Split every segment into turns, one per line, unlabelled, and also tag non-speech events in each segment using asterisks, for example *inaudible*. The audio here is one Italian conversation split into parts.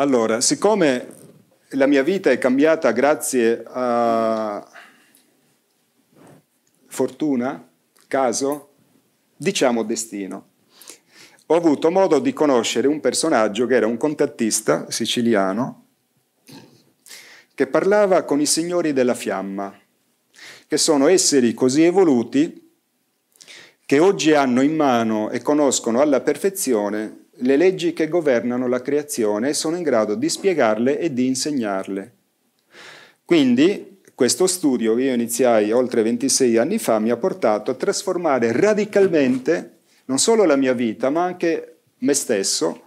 Allora, siccome la mia vita è cambiata grazie a fortuna, caso, diciamo destino, ho avuto modo di conoscere un personaggio che era un contattista siciliano che parlava con i signori della fiamma, che sono esseri così evoluti che oggi hanno in mano e conoscono alla perfezione le leggi che governano la creazione e sono in grado di spiegarle e di insegnarle. Quindi questo studio che io iniziai oltre 26 anni fa mi ha portato a trasformare radicalmente non solo la mia vita, ma anche me stesso,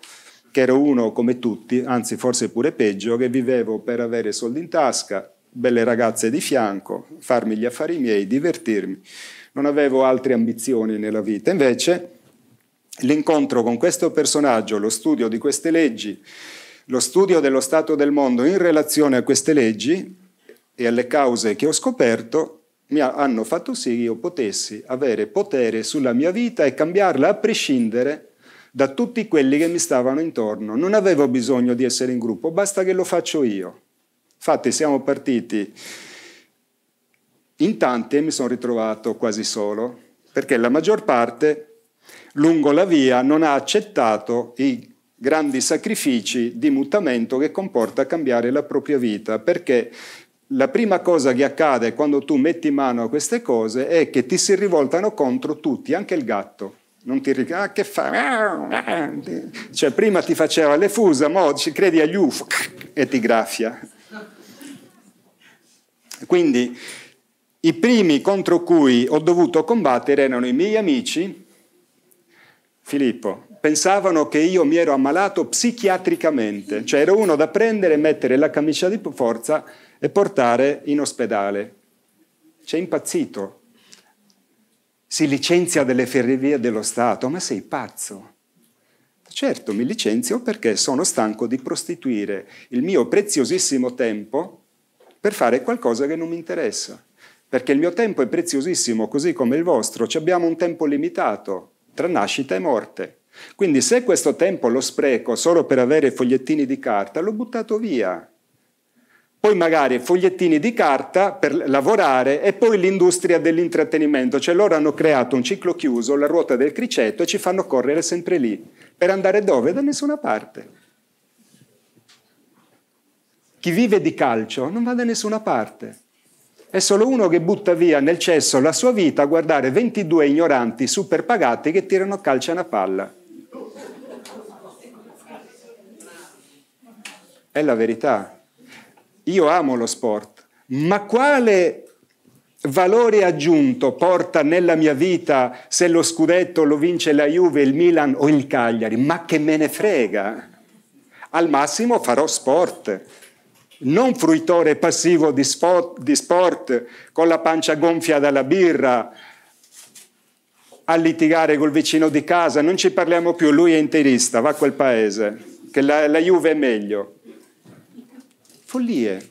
che ero uno come tutti, anzi forse pure peggio, che vivevo per avere soldi in tasca, belle ragazze di fianco, farmi gli affari miei, divertirmi. Non avevo altre ambizioni nella vita. Invece l'incontro con questo personaggio, lo studio di queste leggi, lo studio dello stato del mondo in relazione a queste leggi e alle cause che ho scoperto mi hanno fatto sì che io potessi avere potere sulla mia vita e cambiarla a prescindere da tutti quelli che mi stavano intorno. Non avevo bisogno di essere in gruppo, basta che lo faccio io. Infatti siamo partiti in tanti e mi sono ritrovato quasi solo, perché la maggior parte Lungo la via non ha accettato i grandi sacrifici di mutamento che comporta cambiare la propria vita, perché la prima cosa che accade quando tu metti mano a queste cose è che ti si rivoltano contro tutti, anche il gatto. Non ti ricordi, ah, che fa? Cioè, prima ti faceva le fusa, mo ci credi agli UFO e ti graffia. Quindi, i primi contro cui ho dovuto combattere erano i miei amici, Filippo, pensavano che io mi ero ammalato psichiatricamente, cioè ero uno da prendere, mettere la camicia di forza e portare in ospedale. C'è impazzito. Si licenzia delle ferrovie dello Stato, ma sei pazzo. Certo, mi licenzio perché sono stanco di prostituire il mio preziosissimo tempo per fare qualcosa che non mi interessa. Perché il mio tempo è preziosissimo, così come il vostro. Ci abbiamo un tempo limitato tra nascita e morte. Quindi se questo tempo lo spreco solo per avere fogliettini di carta, l'ho buttato via. Poi magari fogliettini di carta per lavorare e poi l'industria dell'intrattenimento, cioè loro hanno creato un ciclo chiuso, la ruota del criceto e ci fanno correre sempre lì, per andare dove? Da nessuna parte. Chi vive di calcio non va da nessuna parte. È solo uno che butta via nel cesso la sua vita a guardare 22 ignoranti superpagati che tirano calcio a una palla. È la verità. Io amo lo sport, ma quale valore aggiunto porta nella mia vita se lo scudetto lo vince la Juve, il Milan o il Cagliari? Ma che me ne frega? Al massimo farò sport, non fruitore passivo di sport, di sport con la pancia gonfia dalla birra, a litigare col vicino di casa, non ci parliamo più, lui è interista, va a quel paese, che la, la Juve è meglio. Follie.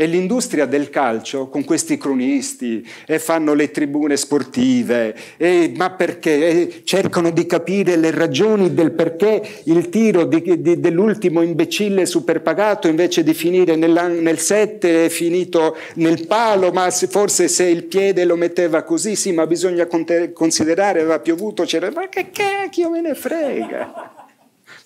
E l'industria del calcio, con questi cronisti, e fanno le tribune sportive, e, ma perché? E cercano di capire le ragioni del perché il tiro dell'ultimo imbecille superpagato, invece di finire nel 7, è finito nel palo, ma se, forse se il piede lo metteva così, sì, ma bisogna considerare, aveva piovuto, c'era, ma che cacchio me ne frega!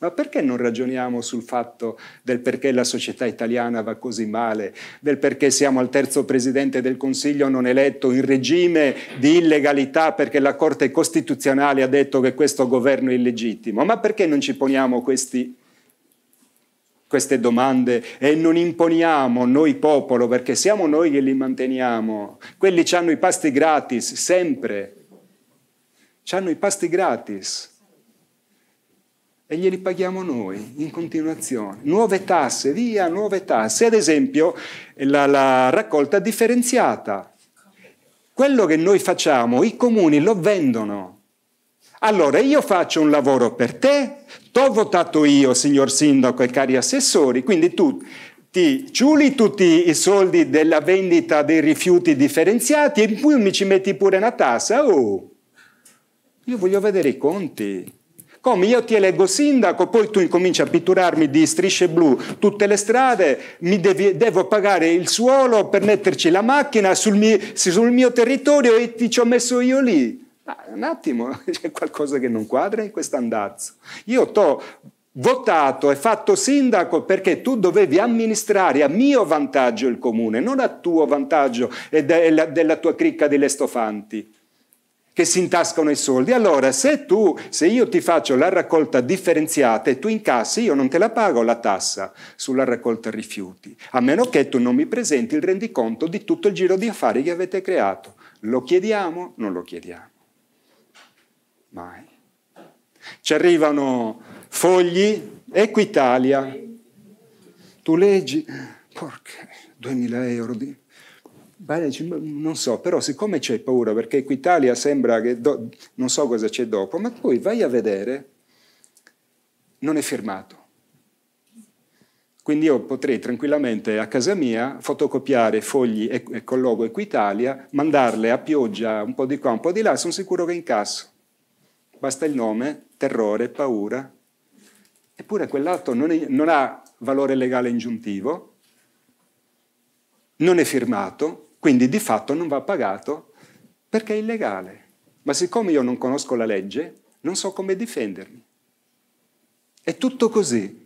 Ma perché non ragioniamo sul fatto del perché la società italiana va così male, del perché siamo al terzo presidente del Consiglio non eletto in regime di illegalità perché la Corte Costituzionale ha detto che questo governo è illegittimo? Ma perché non ci poniamo questi queste domande e non imponiamo noi popolo, perché siamo noi che li manteniamo. Quelli ci hanno i pasti gratis, sempre. Ci hanno i pasti gratis e glieli paghiamo noi in continuazione. Nuove tasse, via, nuove tasse. Ad esempio la, la raccolta differenziata. Quello che noi facciamo, i comuni lo vendono. Allora io faccio un lavoro per te, t'ho votato io, signor sindaco e cari assessori, quindi tu ti ciuli tutti i soldi della vendita dei rifiuti differenziati e poi mi ci metti pure una tassa. Oh, io voglio vedere i conti come io ti eleggo sindaco, poi tu incominci a pitturarmi di strisce blu tutte le strade, mi devi, devo pagare il suolo per metterci la macchina sul mio, sul mio territorio e ti ci ho messo io lì. Ma ah, un attimo, *laughs* c'è qualcosa che non quadra in questo andazzo. Io ti ho votato e fatto sindaco perché tu dovevi amministrare a mio vantaggio il comune, non a tuo vantaggio e della, tua cricca delle stofanti che si intascano i soldi. Allora, se tu, se io ti faccio la raccolta differenziata e tu incassi, io non te la pago la tassa sulla raccolta rifiuti, a meno che tu non mi presenti il rendiconto di tutto il giro di affari che avete creato. Lo chiediamo? Non lo chiediamo. Mai. Ci arrivano fogli, Equitalia. Tu leggi, porca, 2000 euro di Bari non so, però siccome c'è paura, perché Equitalia sembra che, do, non so cosa c'è dopo, ma poi vai a vedere, non è firmato. Quindi io potrei tranquillamente a casa mia fotocopiare fogli e, con logo Equitalia, mandarle a pioggia un po' di qua, un po' di là, sono sicuro che incasso. Basta il nome, terrore, paura. Eppure quell'atto non, è, non ha valore legale ingiuntivo, non è firmato, quindi di fatto non va pagato perché è illegale. Ma siccome io non conosco la legge, non so come difendermi. È tutto così.